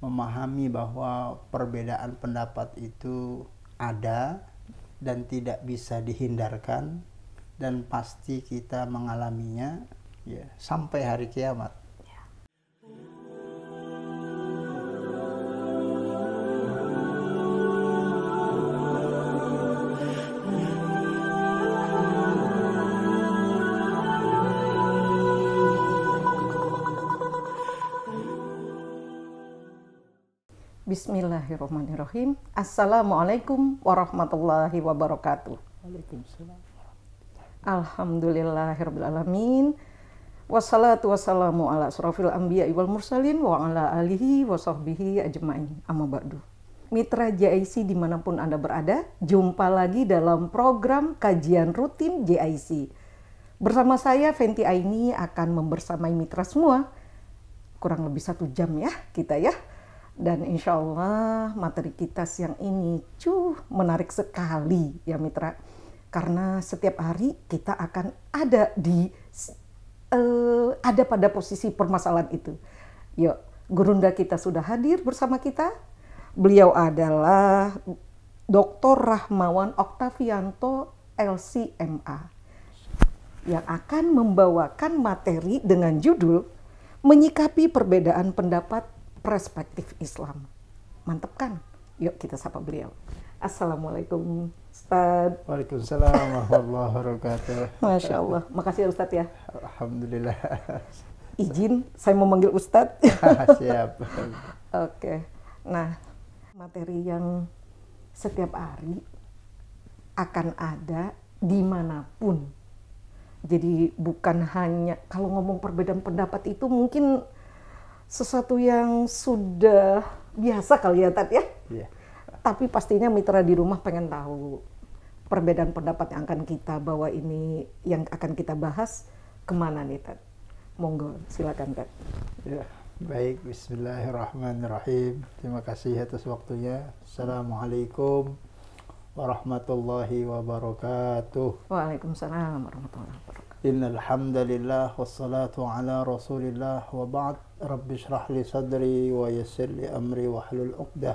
memahami bahwa perbedaan pendapat itu ada dan tidak bisa dihindarkan dan pasti kita mengalaminya ya sampai hari kiamat Bismillahirrahmanirrahim. Assalamualaikum warahmatullahi wabarakatuh. Waalaikumsalam. Alhamdulillahirrahmanirrahim. Wassalatu wassalamu ala surafil anbiya wal mursalin wa ala alihi wa sahbihi ajma'in. Amma ba'du. Mitra JIC dimanapun Anda berada, jumpa lagi dalam program kajian rutin JIC. Bersama saya, Fenty Aini akan membersamai mitra semua. Kurang lebih satu jam ya, kita ya dan insya Allah materi kita siang ini cuh menarik sekali ya mitra. Karena setiap hari kita akan ada di uh, ada pada posisi permasalahan itu. Yuk, gurunda kita sudah hadir bersama kita. Beliau adalah Dr. Rahmawan Oktavianto LCMA yang akan membawakan materi dengan judul Menyikapi Perbedaan Pendapat perspektif Islam. Mantep kan? Yuk kita sapa beliau. Assalamualaikum Ustaz. Waalaikumsalam warahmatullahi wabarakatuh. Masya Allah. Makasih ya Ustaz ya. Alhamdulillah. Izin saya mau manggil Ustaz. Siap. Oke. Nah, materi yang setiap hari akan ada dimanapun. Jadi bukan hanya kalau ngomong perbedaan pendapat itu mungkin sesuatu yang sudah biasa kali ya Tad ya. Yeah. Tapi pastinya mitra di rumah pengen tahu perbedaan pendapat yang akan kita bawa ini yang akan kita bahas kemana nih Tad? Monggo silakan Tad. Ya. Yeah. Baik, bismillahirrahmanirrahim. Terima kasih atas waktunya. Assalamualaikum warahmatullahi wabarakatuh. Waalaikumsalam warahmatullahi wabarakatuh. Innal wassalatu ala Rasulillah wa ba'd. رب اشرح لي صدري ويسر لي أمري واحلل عقدة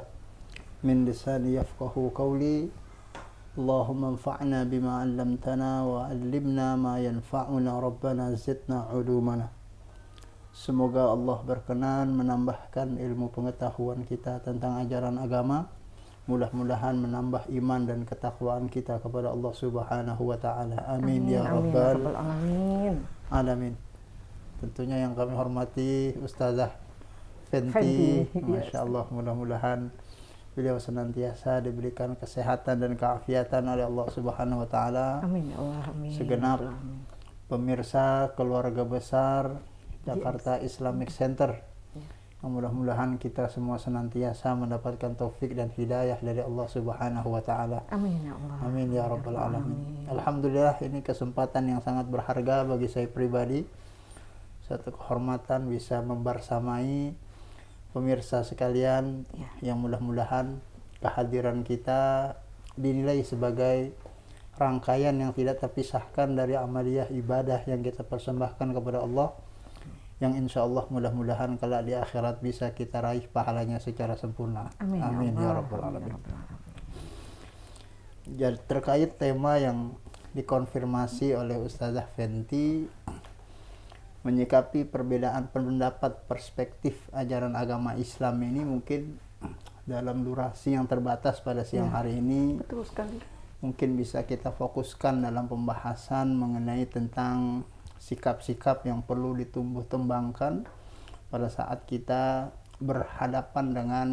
من لساني يفقه قولي اللهم انفعنا بما علمتنا وعلمنا ما ينفعنا ربنا زدنا علومنا Semoga Allah berkenan menambahkan ilmu pengetahuan kita tentang ajaran agama. Mudah-mudahan menambah iman dan ketakwaan kita kepada Allah Subhanahu wa taala. Amin, amin ya, ya rabbal alamin. alamin tentunya yang kami hormati Ustazah Fenty, Masya Allah mudah-mudahan beliau senantiasa diberikan kesehatan dan keafiatan oleh Allah Subhanahu wa taala. Amin Allah. Amin. Segenap pemirsa keluarga besar Jakarta yes. Islamic Center. Yeah. Mudah-mudahan kita semua senantiasa mendapatkan taufik dan hidayah dari Allah Subhanahu wa taala. Amin ya Allah. Amin ya rabbal alamin. Alhamdulillah ini kesempatan yang sangat berharga bagi saya pribadi satu kehormatan bisa membersamai pemirsa sekalian ya. yang mudah-mudahan kehadiran kita dinilai sebagai rangkaian yang tidak terpisahkan dari amaliah ibadah yang kita persembahkan kepada Allah yang insya Allah mudah-mudahan kalau di akhirat bisa kita raih pahalanya secara sempurna. Amin, ya Amin ya, ya Rabbal Alamin. Jadi terkait tema yang dikonfirmasi oleh Ustazah Fenty menyikapi perbedaan pendapat perspektif ajaran agama Islam ini mungkin dalam durasi yang terbatas pada siang ya, hari ini betul sekali. mungkin bisa kita fokuskan dalam pembahasan mengenai tentang sikap-sikap yang perlu ditumbuh tumbangkan pada saat kita berhadapan dengan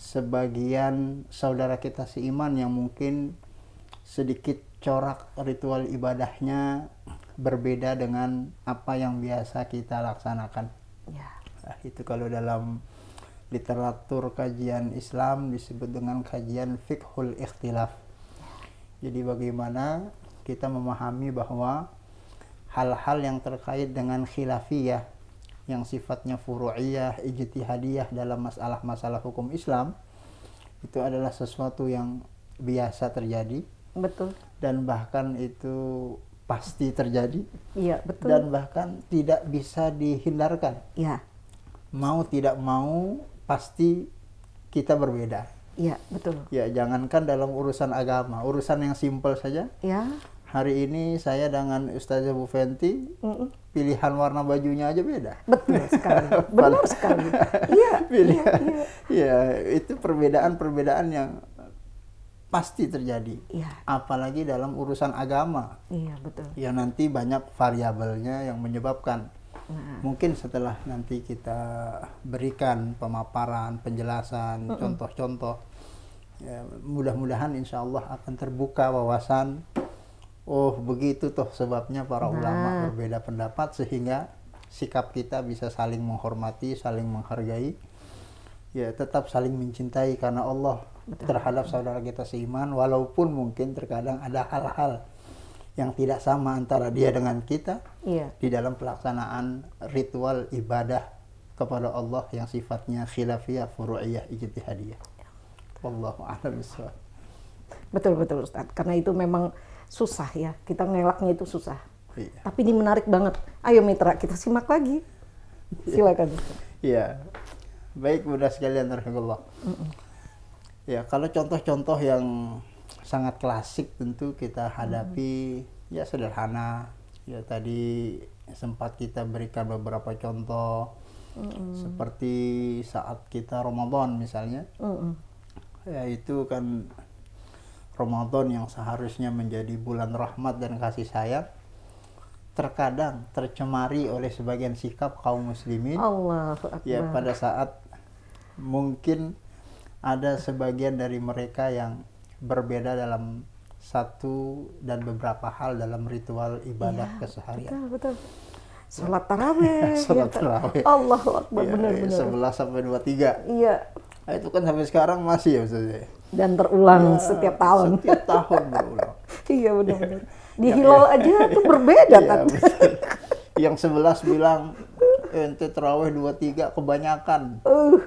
sebagian saudara kita seiman yang mungkin sedikit corak ritual ibadahnya berbeda dengan apa yang biasa kita laksanakan. Ya. Nah, itu kalau dalam literatur kajian Islam disebut dengan kajian fikhul ikhtilaf. Ya. Jadi bagaimana kita memahami bahwa hal-hal yang terkait dengan khilafiyah yang sifatnya furu'iyah, ijtihadiyah dalam masalah-masalah hukum Islam itu adalah sesuatu yang biasa terjadi. Betul. Dan bahkan itu pasti terjadi. Iya, betul. Dan bahkan tidak bisa dihindarkan. Iya. Mau tidak mau pasti kita berbeda. Iya, betul. Ya, jangankan dalam urusan agama, urusan yang simpel saja. Iya. Hari ini saya dengan Ustazah Bu Fenty, mm -mm. pilihan warna bajunya aja beda. Betul sekali. Benar sekali. Iya. ya, ya, itu perbedaan-perbedaan yang pasti terjadi. Ya. Apalagi dalam urusan agama. Iya, betul. Yang nanti banyak variabelnya yang menyebabkan. Nah. Mungkin setelah nanti kita berikan pemaparan, penjelasan, Mm-mm. contoh-contoh, ya, mudah-mudahan insya Allah akan terbuka wawasan. Oh, begitu toh sebabnya para nah. ulama berbeda pendapat sehingga sikap kita bisa saling menghormati, saling menghargai. Ya, tetap saling mencintai karena Allah Betul. terhadap saudara kita seiman walaupun mungkin terkadang ada hal-hal yang tidak sama antara dia dengan kita iya. di dalam pelaksanaan ritual ibadah kepada Allah yang sifatnya khilafiyah furu'iyah ijtihadiyah. Wallahu a'lam Betul betul Ustaz. Karena itu memang susah ya. Kita ngelaknya itu susah. Iya. Tapi ini menarik banget. Ayo mitra, kita simak lagi. Iya. Silakan. Iya. Baik, mudah sekalian rahimakumullah. Mm -mm Ya, kalau contoh-contoh yang sangat klasik tentu kita hadapi hmm. ya sederhana. Ya tadi sempat kita berikan beberapa contoh hmm. seperti saat kita Ramadan misalnya. Hmm. Ya itu kan Ramadan yang seharusnya menjadi bulan rahmat dan kasih sayang terkadang tercemari oleh sebagian sikap kaum muslimin Allah ya pada saat mungkin ada sebagian dari mereka yang berbeda dalam satu dan beberapa hal dalam ritual ibadah ya, keseharian. Betul, betul. Salat tarawih. Salat gitu. tarawih. Allah Akbar, ya, benar-benar. Sebelas sampai dua tiga. Iya. Nah, itu kan sampai sekarang masih ya Ustaz ya? Dan terulang ya, setiap tahun. Setiap tahun berulang. iya benar-benar. Iya. Di ya, hilal ya. aja tuh berbeda ya, kan. Yang sebelas bilang eh, ente tarawih dua tiga kebanyakan. Uh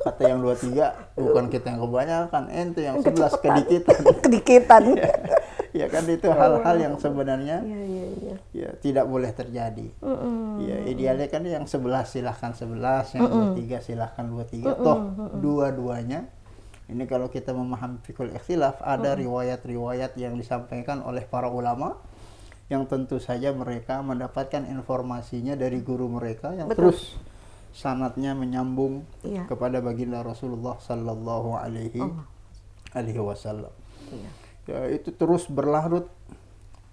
kata yang dua tiga bukan kita yang kebanyakan ente yang sebelas kedikitan kedikitan ya, kan itu ya hal-hal yang sebenarnya iya, iya, ya, tidak boleh terjadi mm ya idealnya kan yang sebelas silahkan sebelas yang dua tiga silahkan dua tiga toh dua-duanya ini kalau kita memahami fikul ikhtilaf ada riwayat-riwayat yang disampaikan oleh para ulama yang tentu saja mereka mendapatkan informasinya dari guru mereka yang Betul. terus sanatnya menyambung iya. kepada baginda Rasulullah Sallallahu Alaihi oh. Alaihi Wasallam. Iya. Ya, itu terus berlarut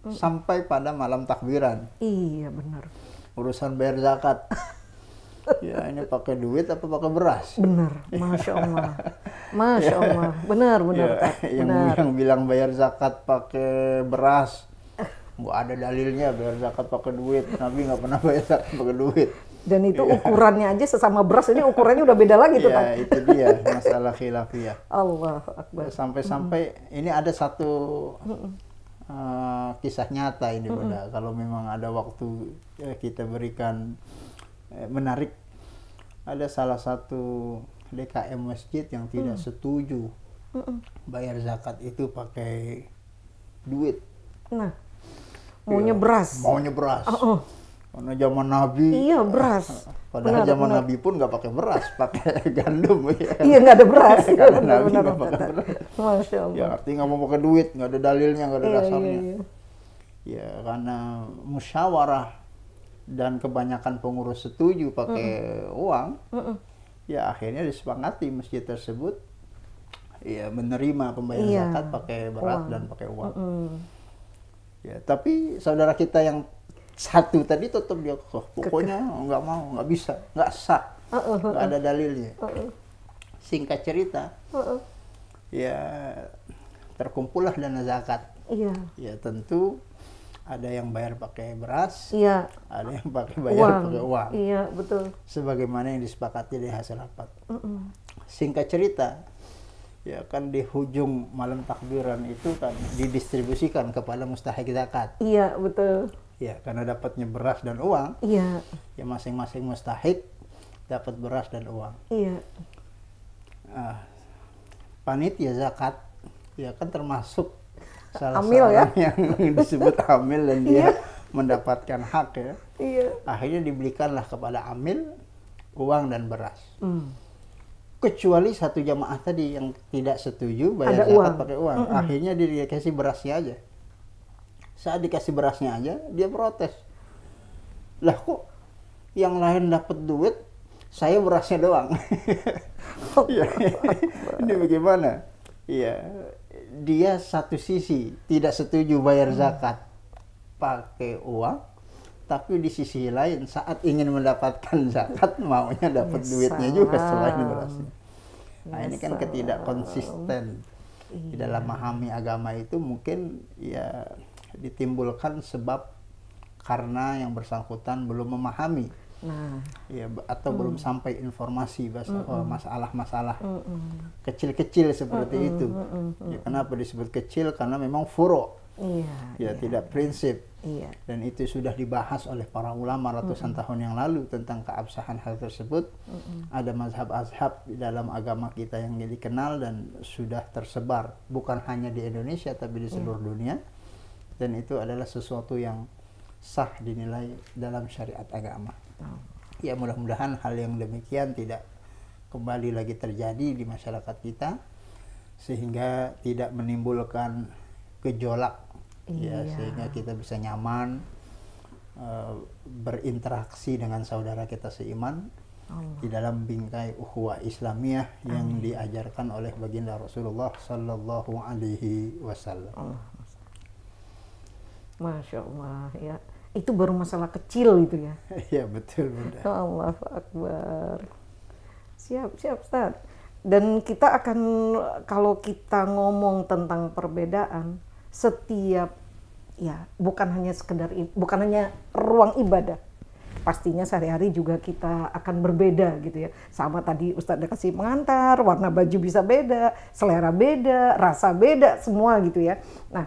mm. sampai pada malam takbiran. Iya benar. Urusan bayar zakat. ya ini pakai duit apa pakai beras? Benar, masya Allah, masya Allah, benar ya, benar. Ya, yang, benar. yang bilang bayar zakat pakai beras eh. nggak ada dalilnya bayar zakat pakai duit nabi nggak pernah bayar zakat pakai duit dan itu yeah. ukurannya aja sesama beras ini ukurannya udah beda lagi tuh yeah, kan. itu dia masalah khilafiyah. Allah Akbar. Ya, Sampai-sampai mm. ini ada satu uh, kisah nyata ini mm Bunda. Kalau memang ada waktu ya kita berikan eh, menarik ada salah satu DKM masjid yang tidak mm. setuju Mm-mm. bayar zakat itu pakai duit. Nah, iya. maunya beras. Maunya beras. Oh, oh. Karena zaman Nabi. Iya beras. Padahal benar, zaman benar. Nabi pun nggak pakai beras, pakai gandum ya. Iya nggak ada beras. Karena iya, benar, Nabi nggak pakai beras. Masya Allah. Ya artinya nggak mau pakai duit, nggak ada dalilnya, nggak ada iya, iya dasarnya. Iya, iya. Ya karena musyawarah dan kebanyakan pengurus setuju pakai mm. uang, mm -mm. ya akhirnya disepakati masjid tersebut ya menerima pembayaran iya. zakat pakai berat dan pakai uang. Mm -mm. Ya tapi saudara kita yang satu tadi tetap dia kekeh. Pokoknya nggak mau, nggak bisa, nggak sah, nggak ada dalilnya. Singkat cerita, ya terkumpullah dana zakat. Iya. Ya tentu ada yang bayar pakai beras, iya. ada yang pakai bayar uang. pakai uang. Iya betul. Sebagaimana yang disepakati di hasil rapat. Uh-uh. Singkat cerita, ya kan di hujung malam takbiran itu kan didistribusikan kepada mustahik zakat. Iya betul ya karena dapatnya beras dan uang iya ya masing-masing mustahik dapat beras dan uang iya uh, ah, panitia ya zakat ya kan termasuk salah amil, ya? yang disebut amil dan dia iya. mendapatkan hak ya iya akhirnya dibelikanlah kepada amil uang dan beras mm kecuali satu jamaah tadi yang tidak setuju bayar Ada zakat uang. pakai uang. Mm -hmm. Akhirnya dia dikasih berasnya aja saat dikasih berasnya aja dia protes lah kok yang lain dapat duit saya berasnya doang oh ini bagaimana iya dia satu sisi tidak setuju bayar zakat pakai uang tapi di sisi lain saat ingin mendapatkan zakat maunya dapat yes, iya, duitnya juga selain berasnya nah iya, ini kan ketidak konsisten di dalam memahami agama itu mungkin ya ditimbulkan sebab karena yang bersangkutan belum memahami nah. ya atau mm. belum hmm. sampai informasi hmm, hmm. masalah-masalah kecil-kecil seperti Mm-mm. itu ya, kenapa disebut kecil karena memang furo iya, ya iya. tidak prinsip iya. dan itu sudah dibahas oleh para ulama ratusan mm tahun yang lalu tentang keabsahan hal tersebut mm ada mazhab-mazhab dalam agama kita yang dikenal dan sudah tersebar bukan hanya di Indonesia tapi di iya. seluruh mm. dunia dan itu adalah sesuatu yang sah dinilai dalam syariat agama. Ya mudah-mudahan hal yang demikian tidak kembali lagi terjadi di masyarakat kita sehingga tidak menimbulkan gejolak ya, iya. ya sehingga kita bisa nyaman uh, berinteraksi dengan saudara kita seiman Allah. di dalam bingkai ukhuwah Islamiyah yang diajarkan oleh baginda Rasulullah Sallallahu Alaihi Wasallam. Masya Allah ya. Itu baru masalah kecil itu ya. Iya betul Bunda. Ya Allah Akbar. Siap, siap Ustaz. Dan kita akan, kalau kita ngomong tentang perbedaan, setiap, ya bukan hanya sekedar, bukan hanya ruang ibadah, pastinya sehari-hari juga kita akan berbeda gitu ya. Sama tadi Ustadz kasih pengantar, warna baju bisa beda, selera beda, rasa beda, semua gitu ya. Nah,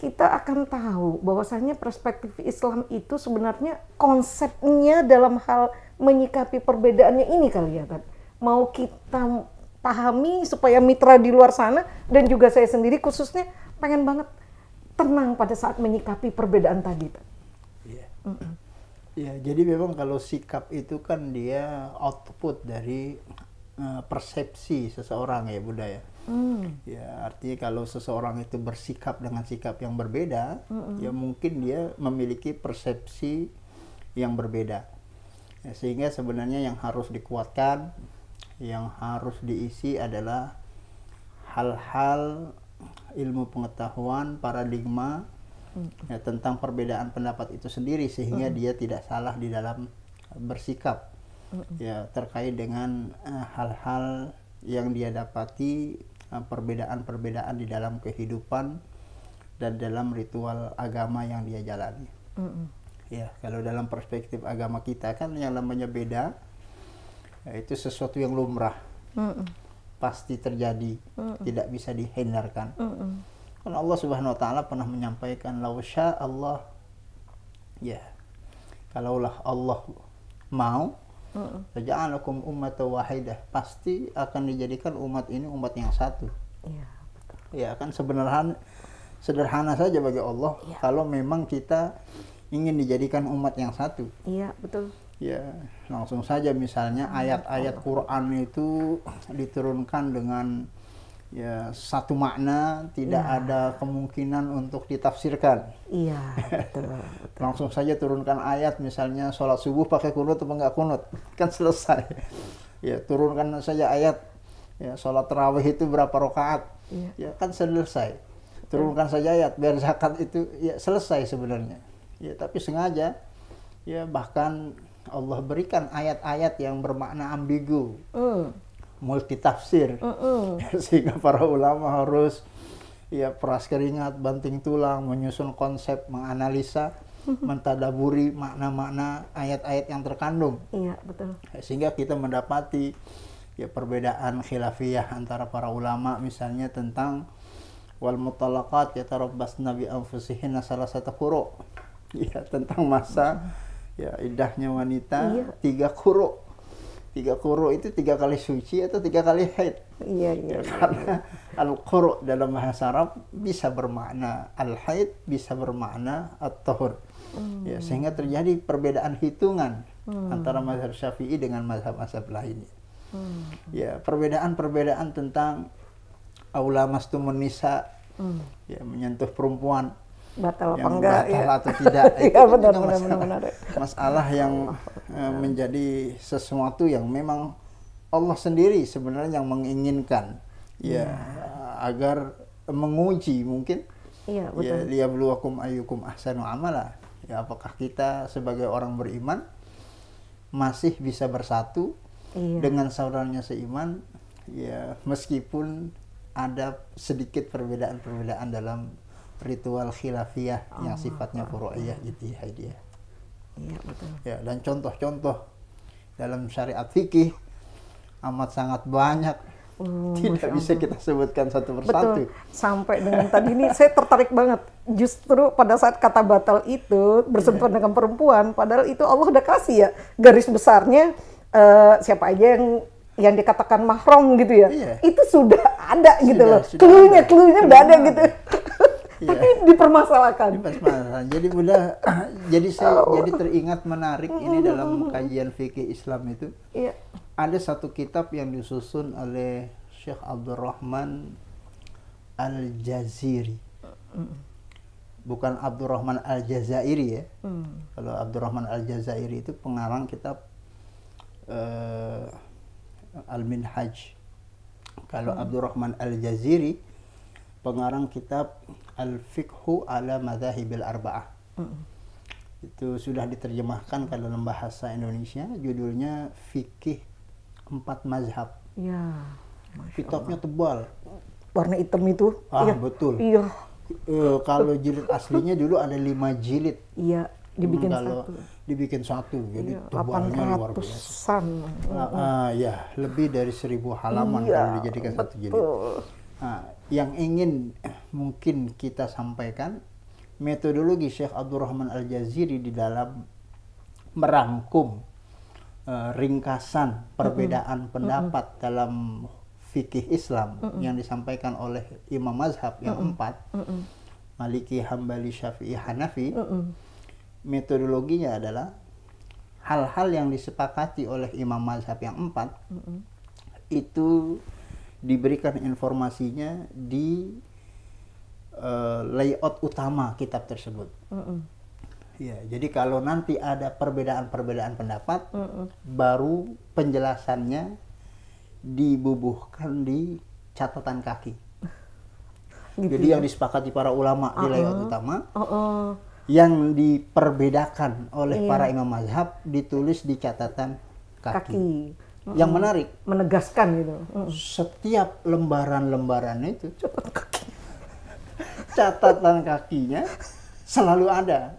kita akan tahu bahwasanya perspektif Islam itu sebenarnya konsepnya dalam hal menyikapi perbedaannya ini kali ya kan. Mau kita pahami supaya mitra di luar sana dan juga saya sendiri khususnya pengen banget tenang pada saat menyikapi perbedaan tadi. kan Iya. Mm -mm. Ya, jadi memang kalau sikap itu kan dia output dari uh, persepsi seseorang ya budaya. Mm. Ya, artinya kalau seseorang itu bersikap dengan sikap yang berbeda, mm ya mungkin dia memiliki persepsi yang berbeda. Ya, sehingga sebenarnya yang harus dikuatkan, yang harus diisi adalah hal-hal ilmu pengetahuan, paradigma hmm. ya, tentang perbedaan pendapat itu sendiri sehingga mm. dia tidak salah di dalam bersikap. ya terkait dengan uh, eh, hal -hal yang dia dapati Eh, perbedaan-perbedaan di dalam kehidupan dan dalam ritual agama yang dia jalani. Mm -hmm. Ya, kalau dalam perspektif agama kita kan yang namanya beda ya itu sesuatu yang lumrah. Mm -mm. Pasti terjadi, mm -mm. tidak bisa dihindarkan. Mm -mm. Karena Allah Subhanahu wa taala pernah menyampaikan lausya Allah ya. Kalaulah Allah mau Ja'alakum wahai wahidah. Pasti akan dijadikan umat ini umat yang satu. Iya, betul. Ya, kan sebenarnya sederhana saja bagi Allah ya. kalau memang kita ingin dijadikan umat yang satu. Iya, betul. Ya, langsung saja misalnya ayat-ayat Quran itu diturunkan dengan ya satu makna, tidak ya. ada kemungkinan untuk ditafsirkan. Iya, Langsung saja turunkan ayat misalnya sholat subuh pakai kunut atau enggak kunut, kan selesai. ya, turunkan saja ayat ya sholat terawih itu berapa rakaat. Ya. ya kan selesai. Turunkan ya. saja ayat biar zakat itu ya selesai sebenarnya. Ya, tapi sengaja ya bahkan Allah berikan ayat-ayat yang bermakna ambigu. Uh tafsir mm -mm. sehingga para ulama harus ya peras keringat banting tulang menyusun konsep menganalisa mm-hmm. mentadaburi makna-makna ayat-ayat yang terkandung iya betul sehingga kita mendapati ya perbedaan khilafiyah antara para ulama misalnya tentang wal mutalaqat ya tarabbas nabi anfusihinna salah satu kuro ya tentang masa ya indahnya wanita iya. tiga kuro tiga kuro itu tiga kali suci atau tiga kali haid. Iya, iya. iya. Karena al kuro dalam bahasa Arab bisa bermakna al haid bisa bermakna at tahur. Hmm. Ya, sehingga terjadi perbedaan hitungan hmm. antara mazhab Syafi'i dengan mazhab-mazhab lainnya. Hmm. Ya, perbedaan-perbedaan tentang aula mastumun nisa hmm. ya menyentuh perempuan batal apa enggak batal ya. atau tidak ya, benar, benar, masalah, benar, benar. masalah yang eh, menjadi sesuatu yang memang Allah sendiri sebenarnya yang menginginkan ya, ya. agar menguji mungkin iya ya, betul ya liyabluwakum ayyukum ahsanu amala ya apakah kita sebagai orang beriman masih bisa bersatu iya. dengan saudaranya seiman ya meskipun ada sedikit perbedaan-perbedaan dalam ritual khilafiyah oh, yang sifatnya furu'iyah oh, gitu ijtihaidiyah. Ya, iya betul. Ya, dan contoh-contoh dalam syariat fikih amat sangat banyak. Oh, Tidak bisa kita sebutkan satu persatu. Sampai dengan tadi ini saya tertarik banget. Justru pada saat kata batal itu bersentuhan yeah. dengan perempuan, padahal itu Allah udah kasih ya garis besarnya uh, siapa aja yang yang dikatakan mahrom gitu ya, Yeah. itu sudah ada gitu sudah, gitu loh. Keluhnya, keluhnya udah ada gitu. Iya. tapi dipermasalahkan. Dipermasalahkan. Jadi udah jadi saya oh. jadi teringat menarik ini dalam kajian fikih Islam itu. Yeah. Ada satu kitab yang disusun oleh Syekh Abdurrahman Al-Jaziri. Bukan Abdurrahman Al-Jazairi ya. Mm. Kalau Abdurrahman Al-Jazairi itu pengarang kitab uh, Al-Minhaj. Kalau hmm. Abdurrahman Al-Jaziri pengarang kitab Al-Fiqhu ala al Arba'ah. Mm. Itu sudah diterjemahkan ke dalam bahasa Indonesia, judulnya Fikih Empat Mazhab. Ya. Kitabnya tebal. Warna hitam itu. Ah, ya. betul. Iya. E, kalau jilid aslinya dulu ada lima jilid. Iya, dibikin hmm, kalau satu. Dibikin satu, jadi iya, tebalnya luar biasa. Nah, ah, ya, lebih dari seribu halaman iya, kalau dijadikan betul. satu jilid. Nah, yang ingin eh, mungkin kita sampaikan metodologi Syekh Abdurrahman Al-Jaziri di dalam merangkum uh, ringkasan perbedaan mm -hmm. pendapat mm -hmm. dalam fikih Islam mm -hmm. yang disampaikan oleh Imam Mazhab yang mm -hmm. empat mm -hmm. Maliki, Hambali, Syafi'i, Hanafi mm -hmm. metodologinya adalah hal-hal yang disepakati oleh Imam Mazhab yang empat mm -hmm. itu diberikan informasinya di uh, layout utama kitab tersebut. Mm -mm. Ya, jadi kalau nanti ada perbedaan-perbedaan pendapat, mm -mm. baru penjelasannya dibubuhkan di catatan kaki. Gitu jadi ya? yang disepakati para ulama uh -uh. di uh-uh. layout utama, uh -uh. yang diperbedakan oleh yeah. para imam mazhab ditulis di catatan kaki. kaki yang menarik menegaskan gitu setiap lembaran-lembaran itu catatan kaki catatan kakinya selalu ada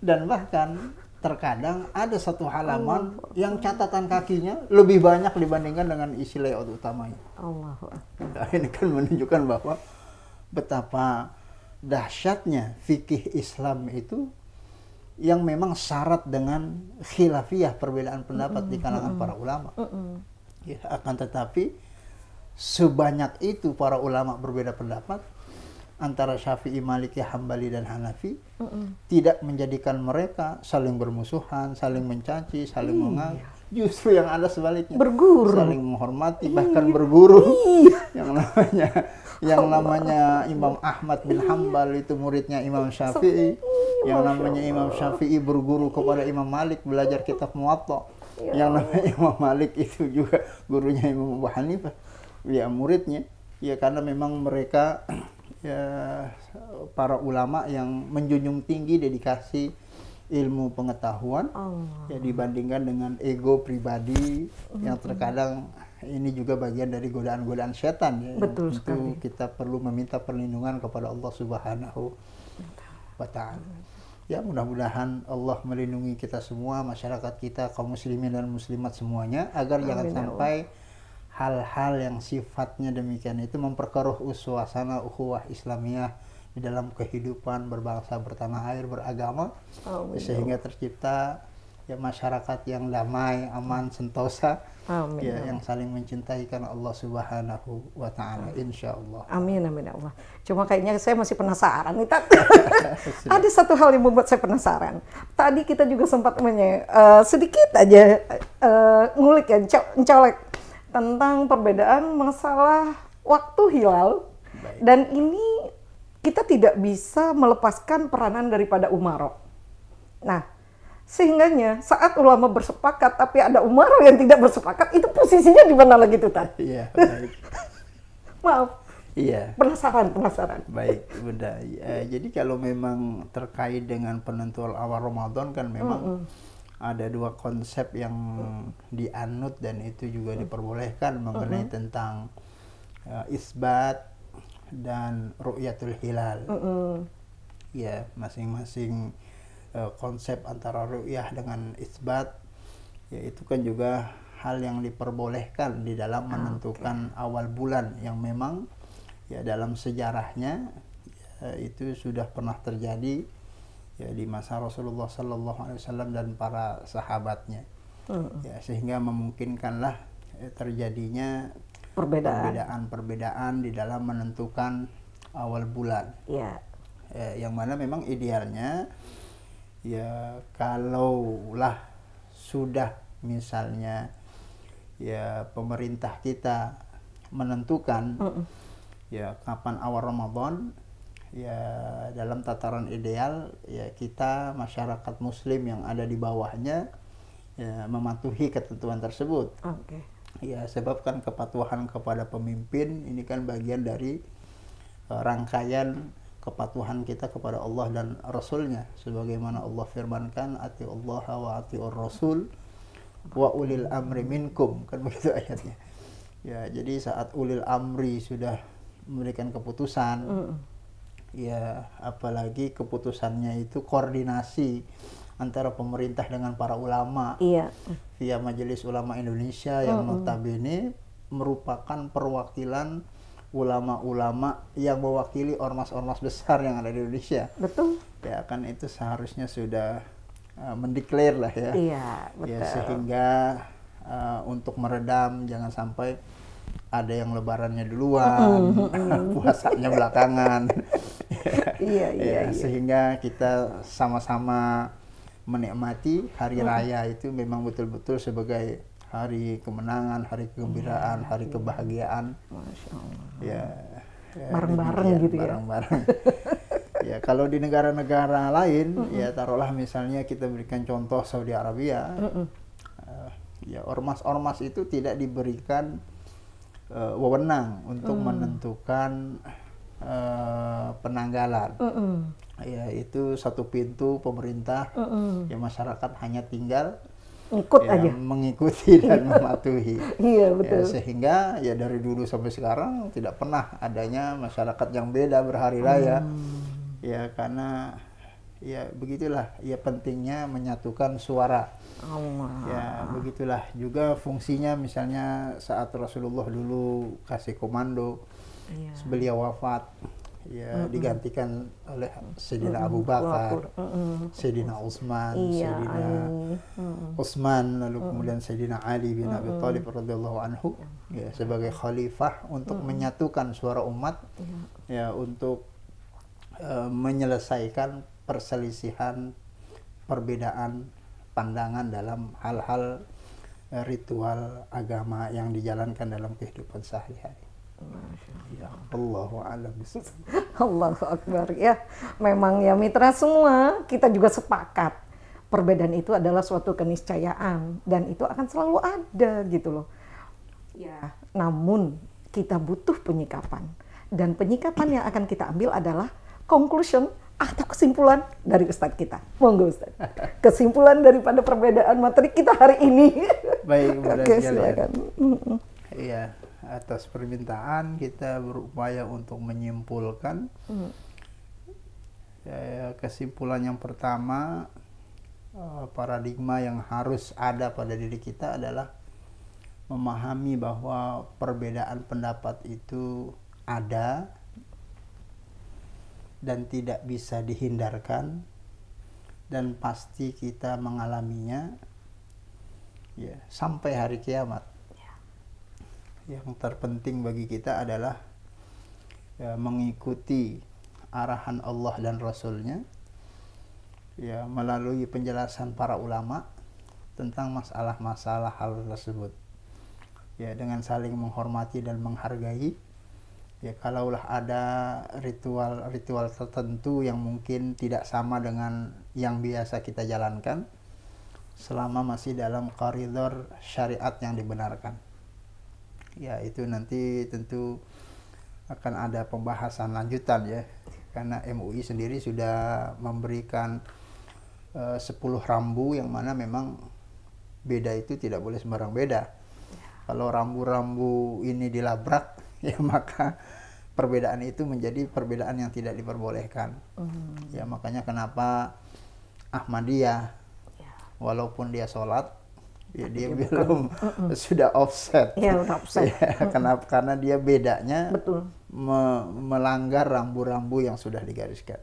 dan bahkan terkadang ada satu halaman Allah. yang catatan kakinya lebih banyak dibandingkan dengan isi layout utamanya. Allah. Nah, ini kan menunjukkan bahwa betapa dahsyatnya fikih Islam itu yang memang syarat dengan khilafiyah perbedaan pendapat mm -hmm. di kalangan mm -hmm. para ulama. Mm -hmm. ya, akan tetapi sebanyak itu para ulama berbeda pendapat antara Syafi'i, Maliki, Hambali dan Hanafi mm -hmm. tidak menjadikan mereka saling bermusuhan, saling mencaci, saling iya. Justru yang ada sebaliknya. Berguru. Saling menghormati, iya. bahkan berguru. Iyi. yang namanya yang namanya Imam Ahmad bin Hambal itu muridnya Imam Syafi'i yang namanya Imam Syafi'i berguru kepada Imam Malik belajar kitab Muwatta yang namanya Imam Malik itu juga gurunya Imam Abu Hanifah ya muridnya ya karena memang mereka ya, para ulama yang menjunjung tinggi dedikasi ilmu pengetahuan Allah. ya dibandingkan dengan ego pribadi yang terkadang ini juga bagian dari godaan-godaan setan ya. Betul sekali. kita perlu meminta perlindungan kepada Allah Subhanahu wa taala. Ya, mudah-mudahan Allah melindungi kita semua, masyarakat kita, kaum muslimin dan muslimat semuanya agar Amin. jangan ya sampai hal-hal yang sifatnya demikian itu memperkeruh suasana ukhuwah Islamiyah di dalam kehidupan berbangsa, bertanah air, beragama Amin. Ya sehingga tercipta ya masyarakat yang damai, aman, sentosa Amin. Ya, ya yang saling mencintai karena Allah Subhanahu wa taala insyaallah. Amin amin ya Allah. Cuma kayaknya saya masih penasaran nih Ada satu hal yang membuat saya penasaran. Tadi kita juga sempat menye, uh, sedikit aja uh, ngulik ya colek tentang perbedaan masalah waktu hilal. Dan ini kita tidak bisa melepaskan peranan daripada Umarok. Nah, Sehingganya saat ulama bersepakat tapi ada Umar yang tidak bersepakat, itu posisinya di mana lagi tuh tadi? Iya, baik. Maaf. Iya. Penasaran, penasaran. Baik, Bunda. Ya, jadi kalau memang terkait dengan penentuan awal Ramadan kan memang mm -hmm. ada dua konsep yang dianut dan itu juga mm. diperbolehkan mengenai mm -hmm. tentang uh, isbat dan ru'yatul hilal. Mm -hmm. Ya, masing-masing Eh, konsep antara ru'yah dengan isbat yaitu kan juga hal yang diperbolehkan di dalam ah, menentukan okay. awal bulan yang memang ya dalam sejarahnya ya, itu sudah pernah terjadi ya di masa Rasulullah Sallallahu Alaihi Wasallam dan para sahabatnya Uh. ya sehingga memungkinkanlah ya, terjadinya perbedaan-perbedaan di dalam menentukan awal bulan Yeah. ya yang mana memang idealnya ya kalaulah sudah misalnya ya pemerintah kita menentukan mm -mm. ya kapan awal Ramadan ya dalam tataran ideal ya kita masyarakat muslim yang ada di bawahnya ya mematuhi ketentuan tersebut. Okay. Ya sebabkan kepatuhan kepada pemimpin ini kan bagian dari uh, rangkaian kepatuhan kita kepada Allah dan Rasulnya sebagaimana Allah firmankan ati Allah wa ati Rasul wa ulil amri minkum kan begitu ayatnya ya jadi saat ulil amri sudah memberikan keputusan mm. ya apalagi keputusannya itu koordinasi antara pemerintah dengan para ulama iya. via Majelis Ulama Indonesia yang mm -hmm. notabene merupakan perwakilan ulama-ulama yang mewakili ormas-ormas besar yang ada di Indonesia. Betul. Ya kan itu seharusnya sudah uh, eh, mendeklar lah ya. Iya, ya, betul. Ya sehingga uh, untuk meredam jangan sampai ada yang lebarannya duluan, mm puasanya belakangan. iya, iya, ya, iya. Sehingga kita sama-sama menikmati hari mm. raya itu memang betul-betul sebagai hari kemenangan, hari kegembiraan, hari kebahagiaan. Masya Allah. Ya. ya bareng-bareng ya, gitu ya. Bareng-bareng. ya kalau di negara-negara lain mm -mm. ya taruhlah misalnya kita berikan contoh Saudi Arabia. Mm -mm. Uh, ya ormas-ormas itu tidak diberikan uh, wewenang untuk mm. menentukan uh, penanggalan. Mm -mm. Ya itu satu pintu pemerintah. Mm -mm. Ya masyarakat hanya tinggal ikut ya, aja mengikuti dan mematuhi iya ya, betul ya, sehingga ya dari dulu sampai sekarang tidak pernah adanya masyarakat yang beda berhari raya hmm. ya karena ya begitulah ya pentingnya menyatukan suara Allah. ya begitulah juga fungsinya misalnya saat Rasulullah dulu kasih komando iya. beliau wafat ya mm-hmm. digantikan oleh sedina mm-hmm. Abu Bakar, mm-hmm. sedina Utsman, iya, Sayyidina Utsman lalu kemudian sedina Ali bin mm-hmm. Abi Thalib radhiyallahu anhu ya sebagai khalifah untuk mm-hmm. menyatukan suara umat iya. ya untuk uh, menyelesaikan perselisihan perbedaan pandangan dalam hal-hal e, ritual agama yang dijalankan dalam kehidupan sehari-hari. Ya, Allahu alam. Allahu akbar. Ya, memang ya mitra semua, kita juga sepakat. Perbedaan itu adalah suatu keniscayaan dan itu akan selalu ada gitu loh. Ya, namun kita butuh penyikapan dan penyikapan yang akan kita ambil adalah conclusion atau kesimpulan dari Ustadz kita. Monggo Ustadz. Kesimpulan daripada perbedaan materi kita hari ini. Baik, Oke, silakan. Iya atas permintaan kita berupaya untuk menyimpulkan hmm. Eh, kesimpulan yang pertama eh, paradigma yang harus ada pada diri kita adalah memahami bahwa perbedaan pendapat itu ada dan tidak bisa dihindarkan dan pasti kita mengalaminya ya sampai hari kiamat yang terpenting bagi kita adalah ya, mengikuti arahan Allah dan Rasulnya ya melalui penjelasan para ulama tentang masalah-masalah hal tersebut ya dengan saling menghormati dan menghargai ya kalaulah ada ritual-ritual tertentu yang mungkin tidak sama dengan yang biasa kita jalankan selama masih dalam koridor syariat yang dibenarkan ya itu nanti tentu akan ada pembahasan lanjutan ya karena MUI sendiri sudah memberikan eh, uh, 10 rambu yang mana memang beda itu tidak boleh sembarang beda kalau rambu-rambu ini dilabrak ya maka perbedaan itu menjadi perbedaan yang tidak diperbolehkan. Mm. Ya makanya kenapa Ahmadiyah yeah. walaupun dia sholat Ya, dia, dia belum bukan. sudah offset. Ya, offset. Ya, kenapa? Karena dia bedanya Betul. Me melanggar rambu-rambu yang sudah digariskan.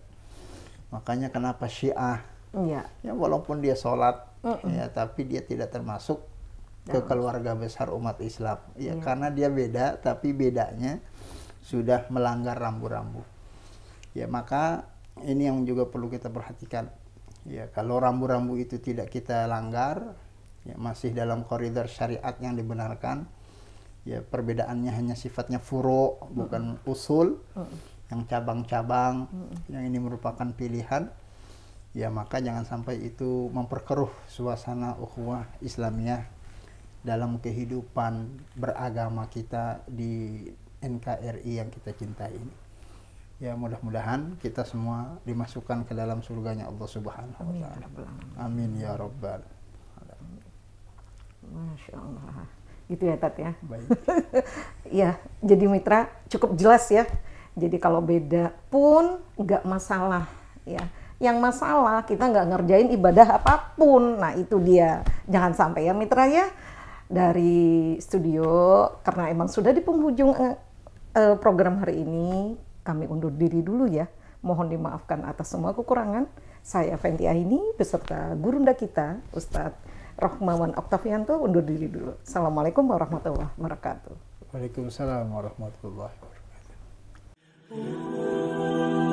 Makanya kenapa Syiah? Ya. ya walaupun dia sholat, uh -uh. ya tapi dia tidak termasuk ke keluarga besar umat Islam. Ya, ya karena dia beda, tapi bedanya sudah melanggar rambu-rambu. Ya maka ini yang juga perlu kita perhatikan. Ya kalau rambu-rambu itu tidak kita langgar, ya, masih dalam koridor syariat yang dibenarkan ya perbedaannya hanya sifatnya furo hmm. bukan usul hmm. yang cabang-cabang hmm. yang ini merupakan pilihan ya maka jangan sampai itu memperkeruh suasana ukhuwah Islamiyah dalam kehidupan beragama kita di NKRI yang kita cintai ini ya mudah-mudahan kita semua dimasukkan ke dalam surganya Allah Subhanahu wa taala. Amin ya rabbal Masya Allah. Gitu ya Tat ya. Baik. ya, jadi mitra cukup jelas ya. Jadi kalau beda pun nggak masalah ya. Yang masalah kita nggak ngerjain ibadah apapun. Nah itu dia. Jangan sampai ya mitra ya. Dari studio karena emang sudah di penghujung eh, eh program hari ini kami undur diri dulu ya. Mohon dimaafkan atas semua kekurangan. Saya Fenty Aini beserta gurunda kita Ustadz Rohmawan Oktavianto undur diri dulu. Assalamualaikum warahmatullahi wabarakatuh. Waalaikumsalam warahmatullahi wabarakatuh.